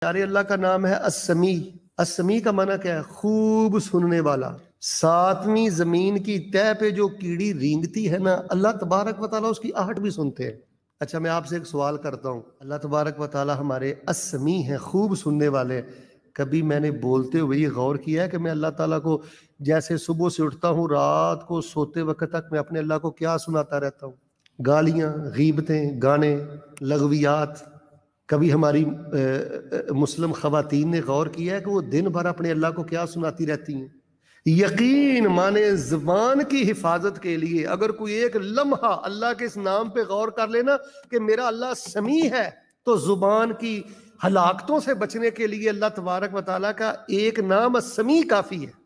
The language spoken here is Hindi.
प्यारे अल्लाह का नाम है असमी असमी का माना क्या है खूब सुनने वाला सातवीं जमीन की तय पे जो कीड़ी रींगती है ना अल्लाह तबारक वाली उसकी आहट भी सुनते हैं अच्छा मैं आपसे एक सवाल करता हूँ अल्लाह तबारक वाली हमारे असमी हैं खूब सुनने वाले कभी मैंने बोलते हुए ये गौर किया है कि मैं अल्लाह ताला को जैसे सुबह से उठता हूँ रात को सोते वक्त तक मैं अपने अल्लाह को क्या सुनाता रहता हूँ गालियाँ गीबतें गाने लगवियात कभी हमारी मुस्लिम ख़वातीन ने गौर किया है कि वो दिन भर अपने अल्लाह को क्या सुनाती रहती हैं यकीन माने ज़बान की हिफाजत के लिए अगर कोई एक लम्हा अल्लाह के इस नाम पे गौर कर लेना कि मेरा अल्लाह समी है तो ज़ुबान की हलाकतों से बचने के लिए अल्लाह तबारक वाली का एक नाम समी काफ़ी है